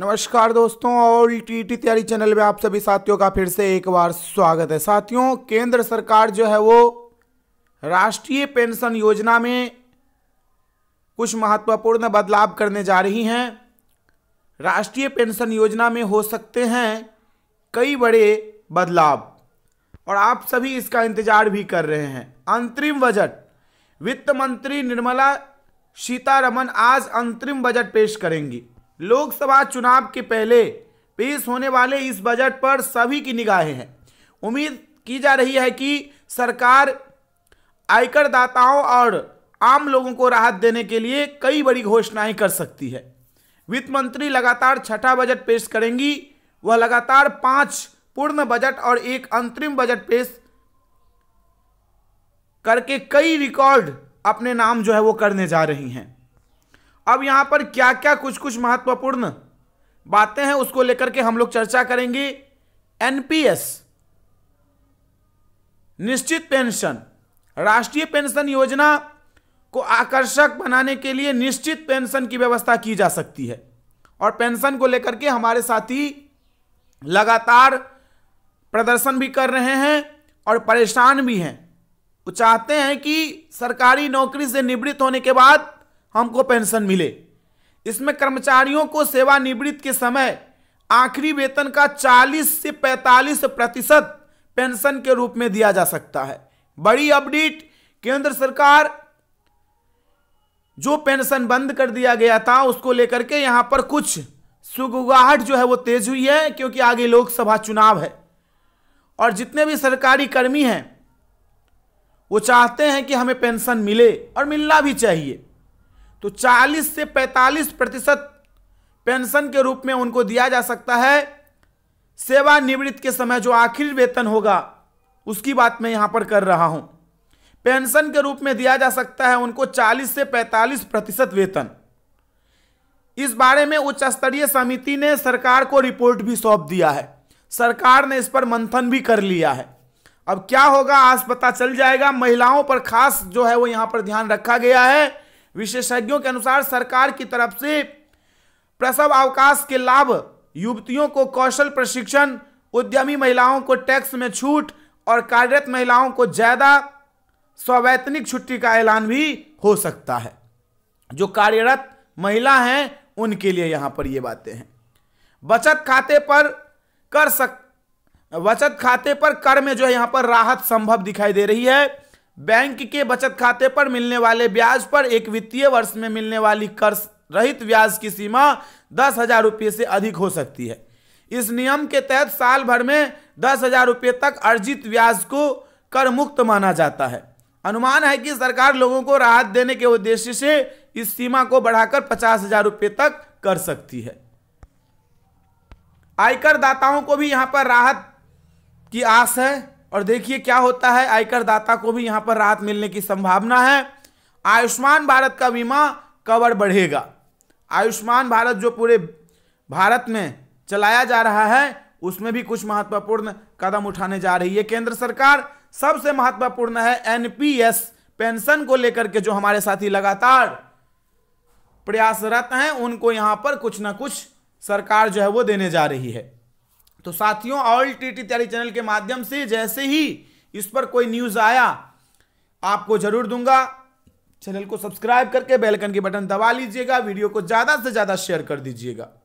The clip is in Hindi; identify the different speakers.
Speaker 1: नमस्कार दोस्तों ऑल टी टी तैयारी चैनल में आप सभी साथियों का फिर से एक बार स्वागत है साथियों केंद्र सरकार जो है वो राष्ट्रीय पेंशन योजना में कुछ महत्वपूर्ण बदलाव करने जा रही हैं राष्ट्रीय पेंशन योजना में हो सकते हैं कई बड़े बदलाव और आप सभी इसका इंतजार भी कर रहे हैं अंतरिम बजट वित्त मंत्री निर्मला सीतारमन आज अंतरिम बजट पेश करेंगी लोकसभा चुनाव के पहले पेश होने वाले इस बजट पर सभी की निगाहें हैं उम्मीद की जा रही है कि सरकार आयकरदाताओं और आम लोगों को राहत देने के लिए कई बड़ी घोषणाएं कर सकती है वित्त मंत्री लगातार छठा बजट पेश करेंगी वह लगातार पांच पूर्ण बजट और एक अंतरिम बजट पेश करके कई रिकॉर्ड अपने नाम जो है वो करने जा रही हैं अब यहां पर क्या क्या कुछ कुछ महत्वपूर्ण बातें हैं उसको लेकर के हम लोग चर्चा करेंगे एनपीएस निश्चित पेंशन राष्ट्रीय पेंशन योजना को आकर्षक बनाने के लिए निश्चित पेंशन की व्यवस्था की जा सकती है और पेंशन को लेकर के हमारे साथी लगातार प्रदर्शन भी कर रहे हैं और परेशान भी हैं वो चाहते हैं कि सरकारी नौकरी से निवृत्त होने के बाद हमको पेंशन मिले इसमें कर्मचारियों को सेवानिवृत्त के समय आखिरी वेतन का 40 से 45 प्रतिशत पेंशन के रूप में दिया जा सकता है बड़ी अपडेट केंद्र सरकार जो पेंशन बंद कर दिया गया था उसको लेकर के यहां पर कुछ सुगुगाहट जो है वो तेज हुई है क्योंकि आगे लोकसभा चुनाव है और जितने भी सरकारी कर्मी हैं वो चाहते हैं कि हमें पेंशन मिले और मिलना भी चाहिए तो 40 से 45 प्रतिशत पेंशन के रूप में उनको दिया जा सकता है सेवानिवृत्त के समय जो आखिरी वेतन होगा उसकी बात मैं यहाँ पर कर रहा हूँ पेंशन के रूप में दिया जा सकता है उनको 40 से 45 प्रतिशत वेतन इस बारे में उच्च स्तरीय समिति ने सरकार को रिपोर्ट भी सौंप दिया है सरकार ने इस पर मंथन भी कर लिया है अब क्या होगा आज पता चल जाएगा महिलाओं पर खास जो है वो यहाँ पर ध्यान रखा गया है विशेषज्ञों के अनुसार सरकार की तरफ से प्रसव अवकाश के लाभ युवतियों को कौशल प्रशिक्षण उद्यमी महिलाओं को टैक्स में छूट और कार्यरत महिलाओं को ज़्यादा स्वैतनिक छुट्टी का ऐलान भी हो सकता है जो कार्यरत महिला हैं उनके लिए यहाँ पर ये बातें हैं बचत खाते पर कर सक बचत खाते पर कर में जो है यहाँ पर राहत संभव दिखाई दे रही है बैंक के बचत खाते पर मिलने वाले ब्याज पर एक वित्तीय वर्ष में मिलने वाली कर रहित ब्याज की सीमा दस हजार रुपये से अधिक हो सकती है इस नियम के तहत साल भर में दस हजार रुपये तक अर्जित ब्याज को कर मुक्त माना जाता है अनुमान है कि सरकार लोगों को राहत देने के उद्देश्य से इस सीमा को बढ़ाकर पचास हजार रुपये तक कर सकती है आयकर दाताओं को भी यहाँ पर राहत की आस है और देखिए क्या होता है आयकर दाता को भी यहां पर राहत मिलने की संभावना है आयुष्मान भारत का बीमा कवर बढ़ेगा आयुष्मान भारत जो पूरे भारत में चलाया जा रहा है उसमें भी कुछ महत्वपूर्ण कदम उठाने जा रही है केंद्र सरकार सबसे महत्वपूर्ण है एनपीएस पेंशन को लेकर के जो हमारे साथी लगातार प्रयासरत हैं उनको यहां पर कुछ ना कुछ सरकार जो है वो देने जा रही है तो साथियों ऑल टी टी तैयारी चैनल के माध्यम से जैसे ही इस पर कोई न्यूज आया आपको जरूर दूंगा चैनल को सब्सक्राइब करके बेलकन के बटन दबा लीजिएगा वीडियो को ज्यादा से ज्यादा शेयर कर दीजिएगा